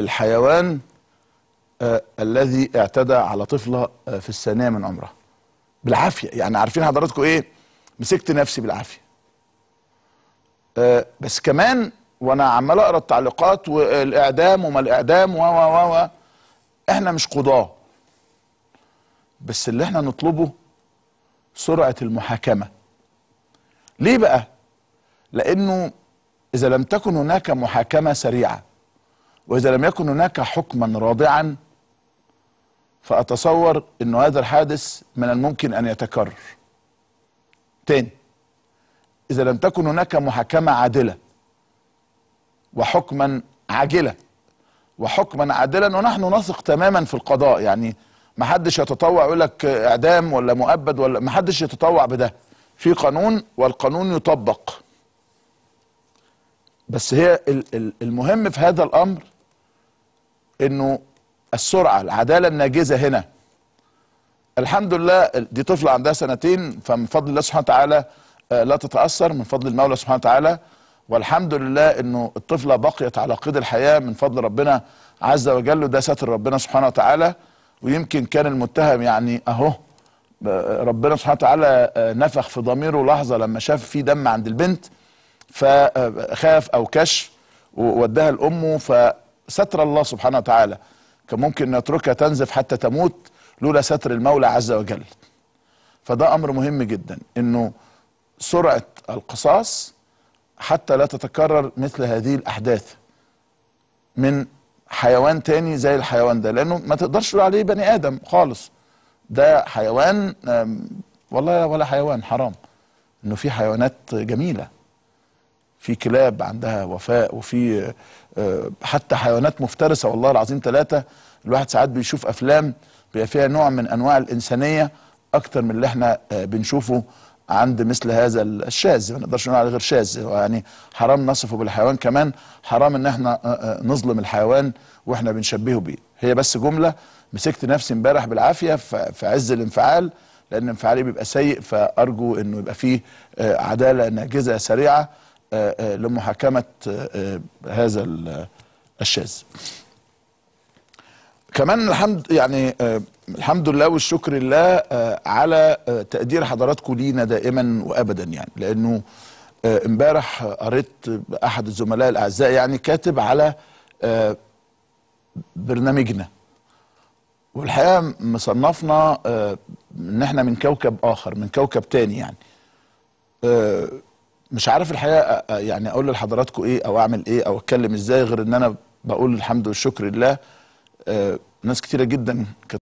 الحيوان آه، الذي اعتدى على طفله آه، في الثانيه من عمرها بالعافيه يعني عارفين حضراتكم ايه مسكت نفسي بالعافيه آه، بس كمان وانا عمال اقرا التعليقات والاعدام وما الاعدام و و و احنا مش قضاه بس اللي احنا نطلبه سرعه المحاكمه ليه بقى لانه اذا لم تكن هناك محاكمه سريعه واذا لم يكن هناك حكما راضعا فاتصور ان هذا الحادث من الممكن ان يتكرر تاني اذا لم تكن هناك محاكمه عادله وحكما عاجله وحكما عادلا ونحن نثق تماما في القضاء يعني ما حدش يتطوع يقول لك اعدام ولا مؤبد ولا ما حدش يتطوع بده في قانون والقانون يطبق بس هي المهم في هذا الامر انه السرعه العداله الناجزه هنا الحمد لله دي طفله عندها سنتين فمن فضل الله سبحانه وتعالى آه، لا تتاثر من فضل المولى سبحانه وتعالى والحمد لله انه الطفله بقيت على قيد الحياه من فضل ربنا عز وجل وده ستر ربنا سبحانه وتعالى ويمكن كان المتهم يعني اهو آه، ربنا سبحانه وتعالى آه، نفخ في ضميره لحظه لما شاف في دم عند البنت فخاف او كشف ووداها لامه ف ستر الله سبحانه وتعالى كان ممكن نتركها تنزف حتى تموت لولا ستر المولى عز وجل فده امر مهم جدا انه سرعه القصاص حتى لا تتكرر مثل هذه الاحداث من حيوان تاني زي الحيوان ده لانه ما تقدرش تقول عليه بني ادم خالص ده حيوان والله ولا حيوان حرام انه في حيوانات جميله في كلاب عندها وفاء وفي آه، حتى حيوانات مفترسه والله العظيم ثلاثه الواحد ساعات بيشوف افلام بيبقى فيها نوع من انواع الانسانيه اكتر من اللي احنا آه، بنشوفه عند مثل هذا الشاذ ما نقدرش نقول عليه غير شاذ يعني حرام نصفه بالحيوان كمان حرام ان احنا آه، نظلم الحيوان واحنا بنشبهه بيه هي بس جمله مسكت نفسي امبارح بالعافيه في عز الانفعال لان انفعالي بيبقى سيء فارجو انه يبقى فيه عداله ناجزه سريعه آه، آه، لمحاكمة آه، هذا الشاذ كمان الحمد يعني الحمد لله والشكر لله على تقدير حضراتكم لينا دائما وابدا يعني لانه امبارح قريت احد الزملاء الاعزاء يعني كاتب على برنامجنا والحقيقه مصنفنا ان احنا من كوكب اخر من كوكب تاني يعني مش عارف الحقيقه يعني اقول لحضراتكم ايه او اعمل ايه او اتكلم ازاي غير ان انا بقول الحمد والشكر لله ناس كتيره جدا كت